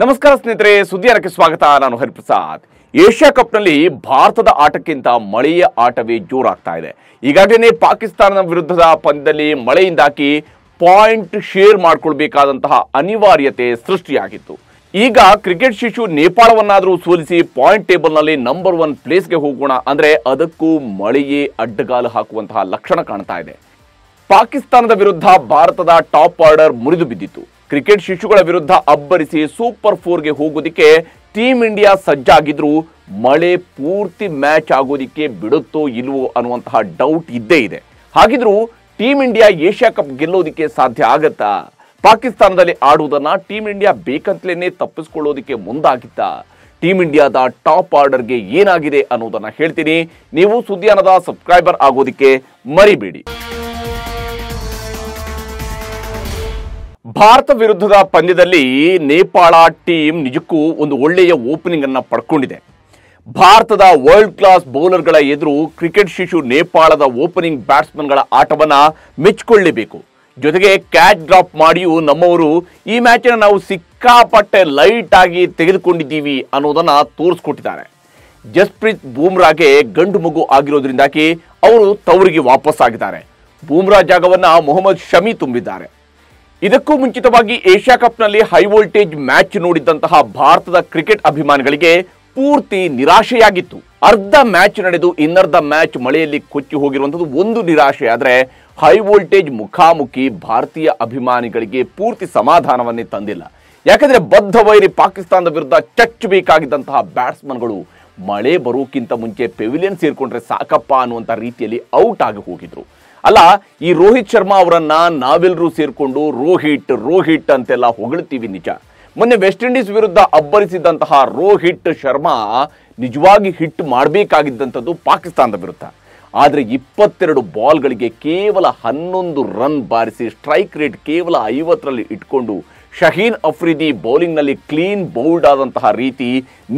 ನಮಸ್ಕಾರ ಸ್ನೇಹಿತರೆ ಸುದ್ದಿಯಾರಕ್ಕೆ ಸ್ವಾಗತ ನಾನು ಹರಿಪ್ರಸಾದ್ ಏಷ್ಯಾ ಕಪ್ನಲ್ಲಿ ಭಾರತದ ಆಟಕ್ಕಿಂತ ಮಳೆಯ ಆಟವೇ ಜೋರಾಗ್ತಾ ಇದೆ ಈಗಾಗಲೇ ಪಾಕಿಸ್ತಾನದ ವಿರುದ್ಧದ ಪಂದ್ಯದಲ್ಲಿ ಮಳೆಯಿಂದಾಗಿ ಪಾಯಿಂಟ್ ಶೇರ್ ಮಾಡಿಕೊಳ್ಬೇಕಾದಂತಹ ಅನಿವಾರ್ಯತೆ ಸೃಷ್ಟಿಯಾಗಿತ್ತು ಈಗ ಕ್ರಿಕೆಟ್ ಶಿಶು ನೇಪಾಳವನ್ನಾದರೂ ಸೋಲಿಸಿ ಪಾಯಿಂಟ್ ಟೇಬಲ್ನಲ್ಲಿ ನಂಬರ್ ಒನ್ ಪ್ಲೇಸ್ಗೆ ಹೋಗೋಣ ಅಂದರೆ ಅದಕ್ಕೂ ಮಳೆಯೇ ಅಡ್ಡಗಾಲು ಹಾಕುವಂತಹ ಲಕ್ಷಣ ಕಾಣ್ತಾ ಇದೆ ಪಾಕಿಸ್ತಾನದ ವಿರುದ್ಧ ಭಾರತದ ಟಾಪ್ ಆರ್ಡರ್ ಮುರಿದು ಬಿದ್ದಿತ್ತು ಕ್ರಿಕೆಟ್ ಶಿಶುಗಳ ವಿರುದ್ಧ ಅಬ್ಬರಿಸಿ ಸೂಪರ್ ಫೋರ್ಗೆ ಹೋಗೋದಿಕ್ಕೆ ಟೀಮ್ ಇಂಡಿಯಾ ಸಜ್ಜಾಗಿದ್ರು ಮಳೆ ಪೂರ್ತಿ ಮ್ಯಾಚ್ ಆಗೋದಿಕ್ಕೆ ಬಿಡುತ್ತೋ ಇಲ್ವೋ ಅನ್ನುವಂತಹ ಡೌಟ್ ಇದ್ದೇ ಇದೆ ಹಾಗಿದ್ರೂ ಟೀಮ್ ಇಂಡಿಯಾ ಏಷ್ಯಾ ಕಪ್ ಗೆಲ್ಲೋದಿಕ್ಕೆ ಸಾಧ್ಯ ಆಗತ್ತಾ ಪಾಕಿಸ್ತಾನದಲ್ಲಿ ಆಡುವುದನ್ನು ಟೀಮ್ ಇಂಡಿಯಾ ಬೇಕಂತಲೇ ತಪ್ಪಿಸ್ಕೊಳ್ಳೋದಿಕ್ಕೆ ಮುಂದಾಗಿತ್ತ ಟೀಮ್ ಇಂಡಿಯಾದ ಟಾಪ್ ಆರ್ಡರ್ಗೆ ಏನಾಗಿದೆ ಅನ್ನೋದನ್ನ ಹೇಳ್ತೀನಿ ನೀವು ಸುದ್ದಿಯಾನದ ಸಬ್ಸ್ಕ್ರೈಬರ್ ಆಗೋದಿಕ್ಕೆ ಮರಿಬೇಡಿ ಭಾರತ ವಿರುದ್ಧದ ಪಂದ್ಯದಲ್ಲಿ ನೇಪಾಳ ಟೀಮ್ ನಿಜಕ್ಕೂ ಒಂದು ಒಳ್ಳೆಯ ಓಪನಿಂಗ್ ಅನ್ನು ಪಡ್ಕೊಂಡಿದೆ ಭಾರತದ ವರ್ಲ್ಡ್ ಕ್ಲಾಸ್ ಬೌಲರ್ಗಳ ಎದುರು ಕ್ರಿಕೆಟ್ ಶಿಶು ನೇಪಾಳದ ಓಪನಿಂಗ್ ಬ್ಯಾಟ್ಸ್ಮನ್ಗಳ ಆಟವನ್ನು ಮೆಚ್ಚಿಕೊಳ್ಳಬೇಕು ಜೊತೆಗೆ ಕ್ಯಾಚ್ ಡ್ರಾಪ್ ಮಾಡಿಯೂ ನಮ್ಮವರು ಈ ಮ್ಯಾಚನ್ನು ನಾವು ಸಿಕ್ಕಾಪಟ್ಟೆ ಲೈಟ್ ಆಗಿ ತೆಗೆದುಕೊಂಡಿದ್ದೀವಿ ಅನ್ನೋದನ್ನು ತೋರಿಸ್ಕೊಟ್ಟಿದ್ದಾರೆ ಜಸ್ಪ್ರೀತ್ ಬೂಮ್ರಾಗೆ ಗಂಡು ಮಗು ಆಗಿರೋದ್ರಿಂದಾಗಿ ಅವರು ತವರಿಗೆ ವಾಪಸ್ ಆಗಿದ್ದಾರೆ ಬೂಮ್ರಾ ಜಾಗವನ್ನು ಮೊಹಮ್ಮದ್ ಶಮಿ ತುಂಬಿದ್ದಾರೆ ಇದಕ್ಕೂ ಮುಂಚಿತವಾಗಿ ಏಷ್ಯಾ ಕಪ್ನಲ್ಲಿ ಹೈ ವೋಲ್ಟೇಜ್ ಮ್ಯಾಚ್ ನೋಡಿದ್ದಂತಹ ಭಾರತದ ಕ್ರಿಕೆಟ್ ಅಭಿಮಾನಿಗಳಿಗೆ ಪೂರ್ತಿ ನಿರಾಶೆಯಾಗಿತ್ತು ಅರ್ಧ ಮ್ಯಾಚ್ ನಡೆದು ಇನ್ನರ್ಧ ಮ್ಯಾಚ್ ಮಳೆಯಲ್ಲಿ ಕೊಚ್ಚಿ ಹೋಗಿರುವಂಥದ್ದು ಒಂದು ನಿರಾಶೆ ಆದರೆ ಹೈ ವೋಲ್ಟೇಜ್ ಮುಖಾಮುಖಿ ಭಾರತೀಯ ಅಭಿಮಾನಿಗಳಿಗೆ ಪೂರ್ತಿ ಸಮಾಧಾನವನ್ನೇ ತಂದಿಲ್ಲ ಯಾಕಂದರೆ ಬದ್ಧ ವೈರಿ ಪಾಕಿಸ್ತಾನದ ವಿರುದ್ಧ ಬೇಕಾಗಿದ್ದಂತಹ ಬ್ಯಾಟ್ಸ್ಮನ್ಗಳು ಮಳೆ ಬರೋಕ್ಕಿಂತ ಮುಂಚೆ ಪೆವಿಲಿಯನ್ ಸೇರಿಕೊಂಡ್ರೆ ಸಾಕಪ್ಪ ಅನ್ನುವಂಥ ರೀತಿಯಲ್ಲಿ ಔಟ್ ಆಗಿ ಹೋಗಿದ್ರು ಅಲ್ಲ ಈ ರೋಹಿತ್ ಶರ್ಮಾ ಅವರನ್ನ ನಾವೆಲ್ಲರೂ ಸೇರಿಕೊಂಡು ರೋಹಿಟ್ ರೋಹಿಟ್ ಅಂತೆಲ್ಲ ಹೊಗಳ್ತೀವಿ ನಿಜ ಮೊನ್ನೆ ವೆಸ್ಟ್ ಇಂಡೀಸ್ ವಿರುದ್ಧ ಅಬ್ಬರಿಸಿದಂತಹ ರೋಹಿತ್ ಶರ್ಮಾ ನಿಜವಾಗಿ ಹಿಟ್ ಮಾಡಬೇಕಾಗಿದ್ದಂಥದ್ದು ಪಾಕಿಸ್ತಾನದ ವಿರುದ್ಧ ಆದರೆ ಇಪ್ಪತ್ತೆರಡು ಬಾಲ್ಗಳಿಗೆ ಕೇವಲ ಹನ್ನೊಂದು ರನ್ ಬಾರಿಸಿ ಸ್ಟ್ರೈಕ್ ರೇಟ್ ಕೇವಲ ಐವತ್ತರಲ್ಲಿ ಇಟ್ಕೊಂಡು ಶಹೀನ್ ಅಫ್ರಿದಿ ಬೌಲಿಂಗ್ನಲ್ಲಿ ಕ್ಲೀನ್ ಬೌಲ್ಡ್ ಆದಂತಹ ರೀತಿ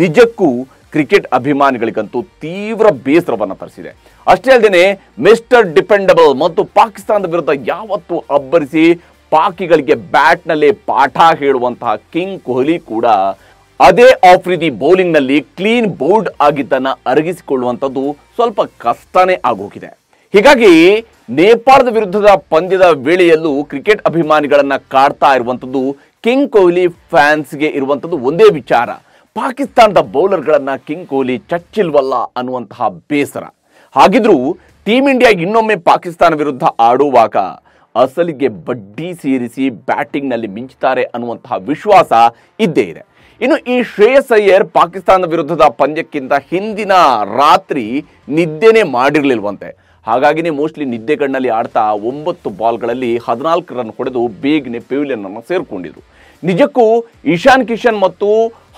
ನಿಜಕ್ಕೂ ಕ್ರಿಕೆಟ್ ಅಭಿಮಾನಿಗಳಿಗಂತೂ ತೀವ್ರ ಬೇಸರವನ್ನು ತರಿಸಿದೆ ಅಷ್ಟೇ ಅಲ್ಲದೆ ಮಿಸ್ಟರ್ ಡಿಪೆಂಡಬಲ್ ಮತ್ತು ಪಾಕಿಸ್ತಾನದ ವಿರುದ್ಧ ಯಾವತ್ತು ಅಬ್ಬರಿಸಿ ಪಾಕಿಗಳಿಗೆ ಬ್ಯಾಟ್ನಲ್ಲಿ ಪಾಠ ಹೇಳುವಂತಹ ಕಿಂಗ್ ಕೊಹ್ಲಿ ಕೂಡ ಅದೇ ಆಫ್ರಿದಿ ಬೌಲಿಂಗ್ನಲ್ಲಿ ಕ್ಲೀನ್ ಬೌಲ್ಡ್ ಆಗಿದ್ದನ್ನ ಅರಗಿಸಿಕೊಳ್ಳುವಂಥದ್ದು ಸ್ವಲ್ಪ ಕಷ್ಟನೇ ಆಗೋಗಿದೆ ಹೀಗಾಗಿ ನೇಪಾಳದ ವಿರುದ್ಧದ ಪಂದ್ಯದ ವೇಳೆಯಲ್ಲೂ ಕ್ರಿಕೆಟ್ ಅಭಿಮಾನಿಗಳನ್ನ ಕಾಡ್ತಾ ಇರುವಂಥದ್ದು ಕಿಂಗ್ ಕೊಹ್ಲಿ ಫ್ಯಾನ್ಸ್ಗೆ ಇರುವಂಥದ್ದು ಒಂದೇ ವಿಚಾರ ಪಾಕಿಸ್ತಾನದ ಬೌಲರ್ಗಳನ್ನ ಕಿಂಗ್ ಕೊಹ್ಲಿ ಚಚ್ಚಿಲ್ವಲ್ಲ ಅನ್ನುವಂತಹ ಬೇಸರ ಹಾಗಿದ್ರೂ ಟೀಮ್ ಇಂಡಿಯಾ ಇನ್ನೊಮ್ಮೆ ಪಾಕಿಸ್ತಾನ ವಿರುದ್ಧ ಆಡುವಾಗ ಅಸಲಿಗೆ ಬಡ್ಡಿ ಸೇರಿಸಿ ಬ್ಯಾಟಿಂಗ್ನಲ್ಲಿ ಮಿಂಚುತ್ತಾರೆ ಅನ್ನುವಂತಹ ವಿಶ್ವಾಸ ಇದ್ದೇ ಇದೆ ಇನ್ನು ಈ ಶ್ರೇಯಸ್ ಅಯ್ಯರ್ ಪಾಕಿಸ್ತಾನ ವಿರುದ್ಧದ ಪಂದ್ಯಕ್ಕಿಂತ ಹಿಂದಿನ ರಾತ್ರಿ ನಿದ್ದೆನೇ ಮಾಡಿರಲಿಲ್ವಂತೆ ಹಾಗಾಗಿನೇ ಮೋಸ್ಟ್ಲಿ ನಿದ್ದೆ ಕಣ್ಣಲ್ಲಿ ಆಡ್ತಾ ಒಂಬತ್ತು ಬಾಲ್ಗಳಲ್ಲಿ ಹದಿನಾಲ್ಕು ರನ್ ಹೊಡೆದು ಬೇಗನೆ ಪೆವಿಲಿಯನ್ ಅನ್ನು ಸೇರಿಕೊಂಡಿದ್ರು ನಿಜಕ್ಕೂ ಇಶಾನ್ ಕಿಶನ್ ಮತ್ತು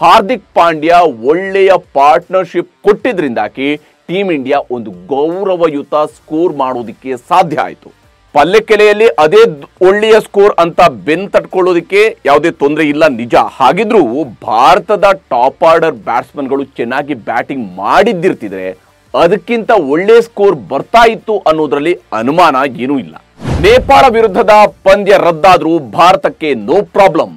ಹಾರ್ದಿಕ್ ಪಾಂಡ್ಯ ಒಳ್ಳೆಯ ಪಾರ್ಟ್ನರ್ಶಿಪ್ ಕೊಟ್ಟಿದ್ರಿಂದಾಗಿ ಟೀಮ್ ಇಂಡಿಯಾ ಒಂದು ಗೌರವಯುತ ಸ್ಕೋರ್ ಮಾಡೋದಕ್ಕೆ ಸಾಧ್ಯ ಆಯಿತು ಪಲ್ಲೆಕೆಲೆಯಲ್ಲಿ ಅದೇ ಒಳ್ಳೆಯ ಸ್ಕೋರ್ ಅಂತ ಬೆನ್ ತಟ್ಕೊಳ್ಳೋದಕ್ಕೆ ಯಾವುದೇ ತೊಂದರೆ ಇಲ್ಲ ನಿಜ ಹಾಗಿದ್ರೂ ಭಾರತದ ಟಾಪ್ ಆರ್ಡರ್ ಬ್ಯಾಟ್ಸ್ಮನ್ಗಳು ಚೆನ್ನಾಗಿ ಬ್ಯಾಟಿಂಗ್ ಮಾಡಿದ್ದಿರ್ತಿದ್ರೆ ಅದಕ್ಕಿಂತ ಒಳ್ಳೆ ಸ್ಕೋರ್ ಬರ್ತಾ ಇತ್ತು ಅನ್ನೋದ್ರಲ್ಲಿ ಅನುಮಾನ ಏನೂ ಇಲ್ಲ ನೇಪಾಳ ವಿರುದ್ಧದ ಪಂದ್ಯ ರದ್ದಾದ್ರೂ ಭಾರತಕ್ಕೆ ನೋ ಪ್ರಾಬ್ಲಮ್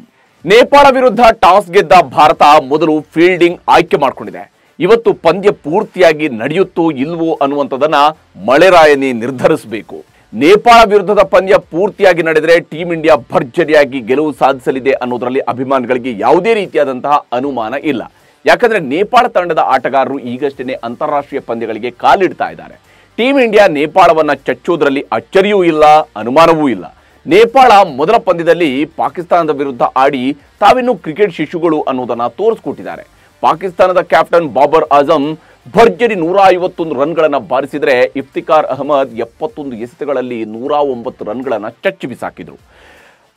ನೇಪಾಳ ವಿರುದ್ಧ ಟಾಸ್ ಗೆದ್ದ ಭಾರತ ಮೊದಲು ಫೀಲ್ಡಿಂಗ್ ಆಯ್ಕೆ ಮಾಡಿಕೊಂಡಿದೆ ಇವತ್ತು ಪಂದ್ಯ ಪೂರ್ತಿಯಾಗಿ ನಡೆಯುತ್ತೋ ಇಲ್ವೋ ಅನ್ನುವಂಥದ್ದನ್ನು ಮಳೆರಾಯನಿ ನಿರ್ಧರಿಸಬೇಕು ನೇಪಾಳ ವಿರುದ್ಧದ ಪಂದ್ಯ ಪೂರ್ತಿಯಾಗಿ ನಡೆದರೆ ಟೀಂ ಇಂಡಿಯಾ ಭರ್ಜರಿಯಾಗಿ ಗೆಲುವು ಸಾಧಿಸಲಿದೆ ಅನ್ನೋದರಲ್ಲಿ ಅಭಿಮಾನಿಗಳಿಗೆ ಯಾವುದೇ ರೀತಿಯಾದಂತಹ ಅನುಮಾನ ಇಲ್ಲ ಯಾಕಂದರೆ ನೇಪಾಳ ತಂಡದ ಆಟಗಾರರು ಈಗಷ್ಟೇ ಅಂತಾರಾಷ್ಟ್ರೀಯ ಪಂದ್ಯಗಳಿಗೆ ಕಾಲಿಡ್ತಾ ಇದ್ದಾರೆ ಟೀಂ ಇಂಡಿಯಾ ನೇಪಾಳವನ್ನು ಚಚ್ಚೋದರಲ್ಲಿ ಅಚ್ಚರಿಯೂ ಇಲ್ಲ ಅನುಮಾನವೂ ಇಲ್ಲ ನೇಪಾಳ ಮೊದಲ ಪಂದ್ಯದಲ್ಲಿ ಪಾಕಿಸ್ತಾನದ ವಿರುದ್ಧ ಆಡಿ ತಾವಿನ್ನೂ ಕ್ರಿಕೆಟ್ ಶಿಶುಗಳು ಅನ್ನೋದನ್ನು ತೋರಿಸ್ಕೊಟ್ಟಿದ್ದಾರೆ ಪಾಕಿಸ್ತಾನದ ಕ್ಯಾಪ್ಟನ್ ಬಾಬರ್ ಆಜಮ್ ಭರ್ಜರಿ ನೂರ ಐವತ್ತೊಂದು ರನ್ಗಳನ್ನು ಬಾರಿಸಿದರೆ ಇಫ್ತಿಕಾರ್ ಅಹಮದ್ ಎಪ್ಪತ್ತೊಂದು ಎಸೆತಗಳಲ್ಲಿ ನೂರ ಒಂಬತ್ತು ರನ್ಗಳನ್ನು ಚಚ್ಚು ಬಿಸಾಕಿದರು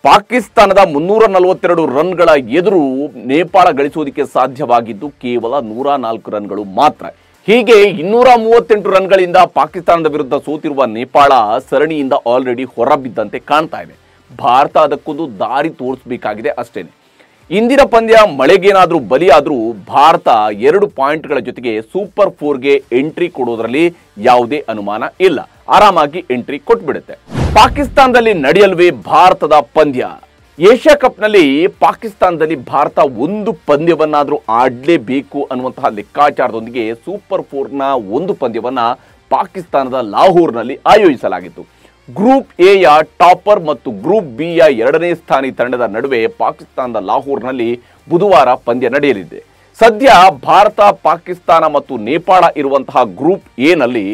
ಪಾಕಿಸ್ತಾನದ ಮುನ್ನೂರ ನಲವತ್ತೆರಡು ರನ್ಗಳ ಎದುರು ನೇಪಾಳ ಗಳಿಸುವುದಕ್ಕೆ ಸಾಧ್ಯವಾಗಿದ್ದು ಕೇವಲ ನೂರ ನಾಲ್ಕು ರನ್ಗಳು ಮಾತ್ರ ಹೀಗೆ ಇನ್ನೂರ ಮೂವತ್ತೆಂಟು ರನ್ಗಳಿಂದ ಪಾಕಿಸ್ತಾನದ ವಿರುದ್ಧ ಸೋತಿರುವ ನೇಪಾಳ ಸರಣಿಯಿಂದ ಆಲ್ರೆಡಿ ಹೊರಬಿದ್ದಂತೆ ಕಾಣ್ತಾ ಇದೆ ಭಾರತ ಅದಕ್ಕೊಂದು ದಾರಿ ತೋರಿಸಬೇಕಾಗಿದೆ ಅಷ್ಟೇ ಇಂದಿನ ಪಂದ್ಯ ಮಳೆಗೇನಾದರೂ ಬಲಿಯಾದರೂ ಭಾರತ ಎರಡು ಪಾಯಿಂಟ್ಗಳ ಜೊತೆಗೆ ಸೂಪರ್ ಫೋರ್ಗೆ ಎಂಟ್ರಿ ಕೊಡೋದ್ರಲ್ಲಿ ಯಾವುದೇ ಅನುಮಾನ ಇಲ್ಲ ಆರಾಮಾಗಿ ಎಂಟ್ರಿ ಕೊಟ್ಬಿಡುತ್ತೆ ಪಾಕಿಸ್ತಾನದಲ್ಲಿ ನಡೆಯಲ್ವೇ ಭಾರತದ ಪಂದ್ಯ ಏಷ್ಯಾ ಕಪ್ನಲ್ಲಿ ಪಾಕಿಸ್ತಾನದಲ್ಲಿ ಭಾರತ ಒಂದು ಪಂದ್ಯವನ್ನಾದರೂ ಆಡಲೇಬೇಕು ಅನ್ನುವಂತಹ ಲೆಕ್ಕಾಚಾರದೊಂದಿಗೆ ಸೂಪರ್ ಫೋರ್ನ ಒಂದು ಪಂದ್ಯವನ್ನು ಪಾಕಿಸ್ತಾನದ ಲಾಹೋರ್ನಲ್ಲಿ ಆಯೋಜಿಸಲಾಗಿತ್ತು ಗ್ರೂಪ್ ಎಯ ಟಾಪರ್ ಮತ್ತು ಗ್ರೂಪ್ ಬಿ ಯ ಎರಡನೇ ಸ್ಥಾನಿ ತಂಡದ ನಡುವೆ ಪಾಕಿಸ್ತಾನದ ಲಾಹೋರ್ನಲ್ಲಿ ಬುಧವಾರ ಪಂದ್ಯ ನಡೆಯಲಿದೆ ಸದ್ಯ ಭಾರತ ಪಾಕಿಸ್ತಾನ ಮತ್ತು ನೇಪಾಳ ಇರುವಂತಹ ಗ್ರೂಪ್ ಎ ನಲ್ಲಿ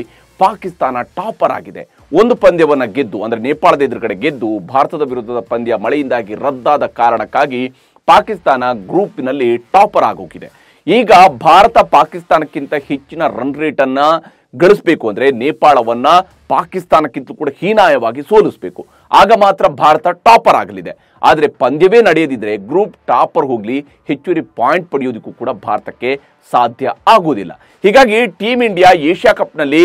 ಪಾಕಿಸ್ತಾನ ಟಾಪರ್ ಆಗಿದೆ ಒಂದು ಪಂದ್ಯವನ್ನು ಗೆದ್ದು ಅಂದರೆ ನೇಪಾಳದ ಎದುರುಗಡೆ ಗೆದ್ದು ಭಾರತದ ವಿರುದ್ಧದ ಪಂದ್ಯ ಮಳೆಯಿಂದಾಗಿ ರದ್ದಾದ ಕಾರಣಕ್ಕಾಗಿ ಪಾಕಿಸ್ತಾನ ಗ್ರೂಪ್ನಲ್ಲಿ ಟಾಪರ್ ಆಗೋಗಿದೆ ಈಗ ಭಾರತ ಪಾಕಿಸ್ತಾನಕ್ಕಿಂತ ಹೆಚ್ಚಿನ ರನ್ ರೇಟನ್ನು ಗಳಿಸ್ಬೇಕು ಅಂದರೆ ನೇಪಾಳವನ್ನ ಪಾಕಿಸ್ತಾನಕ್ಕಿಂತ ಕೂಡ ಹೀನಾಯವಾಗಿ ಸೋಲಿಸಬೇಕು ಆಗ ಮಾತ್ರ ಭಾರತ ಟಾಪರ್ ಆಗಲಿದೆ ಆದರೆ ಪಂದ್ಯವೇ ನಡೆಯದಿದ್ದರೆ ಗ್ರೂಪ್ ಟಾಪರ್ ಹೋಗಲಿ ಹೆಚ್ಚುವರಿ ಪಾಯಿಂಟ್ ಪಡೆಯೋದಕ್ಕೂ ಕೂಡ ಭಾರತಕ್ಕೆ ಸಾಧ್ಯ ಆಗುವುದಿಲ್ಲ ಹೀಗಾಗಿ ಟೀಮ್ ಇಂಡಿಯಾ ಏಷ್ಯಾ ಕಪ್ನಲ್ಲಿ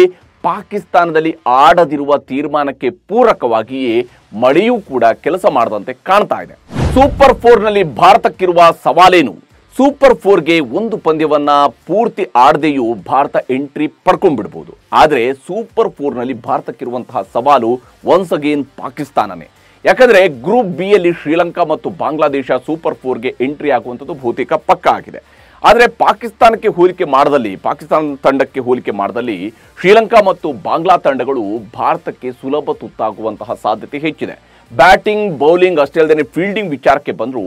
ಪಾಕಿಸ್ತಾನದಲ್ಲಿ ಆಡದಿರುವ ತೀರ್ಮಾನಕ್ಕೆ ಪೂರಕವಾಗಿಯೇ ಮಳೆಯೂ ಕೂಡ ಕೆಲಸ ಮಾಡದಂತೆ ಕಾಣ್ತಾ ಇದೆ ಸೂಪರ್ ಫೋರ್ನಲ್ಲಿ ಭಾರತಕ್ಕಿರುವ ಸವಾಲೇನು ಸೂಪರ್ ಫೋರ್ಗೆ ಒಂದು ಪಂದ್ಯವನ್ನು ಪೂರ್ತಿ ಆಡದೆಯೂ ಭಾರತ ಎಂಟ್ರಿ ಪಡ್ಕೊಂಡ್ಬಿಡ್ಬೋದು ಆದರೆ ಸೂಪರ್ ಫೋರ್ನಲ್ಲಿ ಭಾರತಕ್ಕಿರುವಂತಹ ಸವಾಲು ಒನ್ಸ್ ಅಗೇನ್ ಪಾಕಿಸ್ತಾನನೇ ಯಾಕಂದರೆ ಗ್ರೂಪ್ ಬಿ ಯಲ್ಲಿ ಶ್ರೀಲಂಕಾ ಮತ್ತು ಬಾಂಗ್ಲಾದೇಶ ಸೂಪರ್ ಫೋರ್ಗೆ ಎಂಟ್ರಿ ಆಗುವಂಥದ್ದು ಬಹುತೇಕ ಪಕ್ಕ ಆಗಿದೆ ಆದರೆ ಪಾಕಿಸ್ತಾನಕ್ಕೆ ಹೋಲಿಕೆ ಮಾಡದಲ್ಲಿ ಪಾಕಿಸ್ತಾನ ತಂಡಕ್ಕೆ ಹೋಲಿಕೆ ಮಾಡದಲ್ಲಿ ಶ್ರೀಲಂಕಾ ಮತ್ತು ಬಾಂಗ್ಲಾ ತಂಡಗಳು ಭಾರತಕ್ಕೆ ಸುಲಭ ತುತ್ತಾಗುವಂತಹ ಸಾಧ್ಯತೆ ಹೆಚ್ಚಿದೆ ಬ್ಯಾಟಿಂಗ್ ಬೌಲಿಂಗ್ ಅಷ್ಟೇ ಅಲ್ಲದೆ ಫೀಲ್ಡಿಂಗ್ ವಿಚಾರಕ್ಕೆ ಬಂದರೂ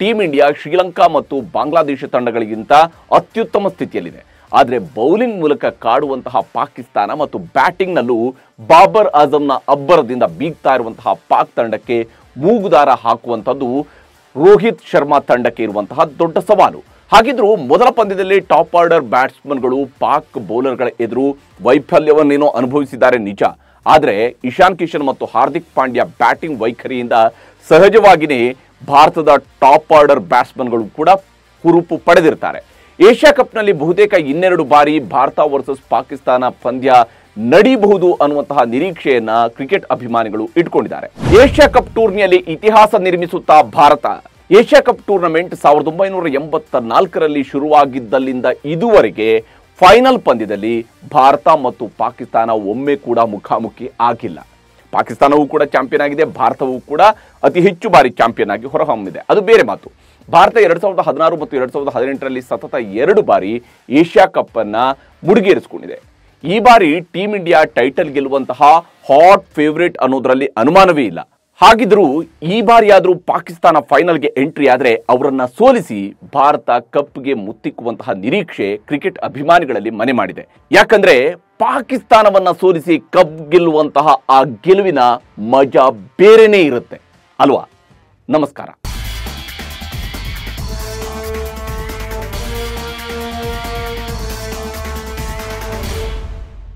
ಟೀಂ ಇಂಡಿಯಾ ಶ್ರೀಲಂಕಾ ಮತ್ತು ಬಾಂಗ್ಲಾದೇಶ ತಂಡಗಳಿಗಿಂತ ಅತ್ಯುತ್ತಮ ಸ್ಥಿತಿಯಲ್ಲಿದೆ ಆದರೆ ಬೌಲಿಂಗ್ ಮೂಲಕ ಕಾಡುವಂತಹ ಪಾಕಿಸ್ತಾನ ಮತ್ತು ಬ್ಯಾಟಿಂಗ್ನಲ್ಲೂ ಬಾಬರ್ ಆಜಮ್ನ ಅಬ್ಬರದಿಂದ ಬೀಗ್ತಾ ಇರುವಂತಹ ಪಾಕ್ ತಂಡಕ್ಕೆ ಮೂಗುದಾರ ಹಾಕುವಂಥದ್ದು ರೋಹಿತ್ ಶರ್ಮಾ ತಂಡಕ್ಕೆ ಇರುವಂತಹ ದೊಡ್ಡ ಸವಾಲು ಹಾಗಿದ್ರೂ ಮೊದಲ ಪಂದ್ಯದಲ್ಲಿ ಟಾಪ್ ಆರ್ಡರ್ ಬ್ಯಾಟ್ಸ್ಮನ್ಗಳು ಪಾಕ್ ಬೌಲರ್ಗಳ ಎದುರು ವೈಫಲ್ಯವನ್ನೇನೋ ಅನುಭವಿಸಿದ್ದಾರೆ ನಿಜ ಆದರೆ ಇಶಾನ್ ಕಿಶನ್ ಮತ್ತು ಹಾರ್ದಿಕ್ ಪಾಂಡ್ಯ ಬ್ಯಾಟಿಂಗ್ ವೈಖರಿಯಿಂದ ಸಹಜವಾಗಿಯೇ ಭಾರತದ ಟಾಪ್ ಆರ್ಡರ್ ಬ್ಯಾಟ್ಸ್ಮನ್ಗಳು ಕೂಡ ಹುರುಪು ಪಡೆದಿರ್ತಾರೆ ಏಷ್ಯಾ ಕಪ್ನಲ್ಲಿ ಬಹುತೇಕ ಇನ್ನೆರಡು ಬಾರಿ ಭಾರತ ವರ್ಸಸ್ ಪಾಕಿಸ್ತಾನ ಪಂದ್ಯ ನಡೀಬಹುದು ಅನ್ನುವಂತಹ ನಿರೀಕ್ಷೆಯನ್ನ ಕ್ರಿಕೆಟ್ ಅಭಿಮಾನಿಗಳು ಇಟ್ಕೊಂಡಿದ್ದಾರೆ ಏಷ್ಯಾ ಕಪ್ ಟೂರ್ನಿಯಲ್ಲಿ ಇತಿಹಾಸ ನಿರ್ಮಿಸುತ್ತಾ ಭಾರತ ಏಷ್ಯಾ ಕಪ್ ಟೂರ್ನಮೆಂಟ್ ಸಾವಿರದ ಒಂಬೈನೂರ ಎಂಬತ್ತ ನಾಲ್ಕರಲ್ಲಿ ಶುರುವಾಗಿದ್ದಲ್ಲಿಂದ ಇದುವರೆಗೆ ಫೈನಲ್ ಪಂದ್ಯದಲ್ಲಿ ಭಾರತ ಮತ್ತು ಪಾಕಿಸ್ತಾನ ಒಮ್ಮೆ ಕೂಡ ಮುಖಾಮುಖಿ ಆಗಿಲ್ಲ ಪಾಕಿಸ್ತಾನವೂ ಕೂಡ ಚಾಂಪಿಯನ್ ಆಗಿದೆ ಭಾರತವೂ ಕೂಡ ಅತಿ ಹೆಚ್ಚು ಬಾರಿ ಚಾಂಪಿಯನ್ ಆಗಿ ಹೊರಹೊಮ್ಮಿದೆ ಅದು ಬೇರೆ ಮಾತು ಭಾರತ ಎರಡು ಸಾವಿರದ ಹದಿನಾರು ಮತ್ತು ಎರಡು ಸಾವಿರದ ಹದಿನೆಂಟರಲ್ಲಿ ಸತತ ಎರಡು ಬಾರಿ ಏಷ್ಯಾ ಕಪ್ಪನ್ನು ಮುಡಿಗೇರಿಸಿಕೊಂಡಿದೆ ಈ ಬಾರಿ ಟೀಮ್ ಇಂಡಿಯಾ ಟೈಟಲ್ ಗೆಲ್ಲುವಂತಹ ಹಾಟ್ ಫೇವ್ರೇಟ್ ಅನ್ನೋದರಲ್ಲಿ ಅನುಮಾನವೇ ಇಲ್ಲ ಹಾಗಿದ್ರೂ ಈ ಬಾರಿಯಾದರೂ ಪಾಕಿಸ್ತಾನ ಫೈನಲ್ಗೆ ಎಂಟ್ರಿ ಆದರೆ ಅವರನ್ನು ಸೋಲಿಸಿ ಭಾರತ ಕಪ್ಗೆ ಮುತ್ತಿಕ್ಕುವಂತಹ ನಿರೀಕ್ಷೆ ಕ್ರಿಕೆಟ್ ಅಭಿಮಾನಿಗಳಲ್ಲಿ ಮನೆ ಮಾಡಿದೆ ಯಾಕಂದ್ರೆ ಪಾಕಿಸ್ತಾನವನ್ನ ಸೋಲಿಸಿ ಕಬ್ ಗೆಲ್ಲುವಂತಹ ಆ ಗೆಲುವಿನ ಮಜಾ ಬೇರೆನೇ ಇರುತ್ತೆ ಅಲ್ವಾ ನಮಸ್ಕಾರ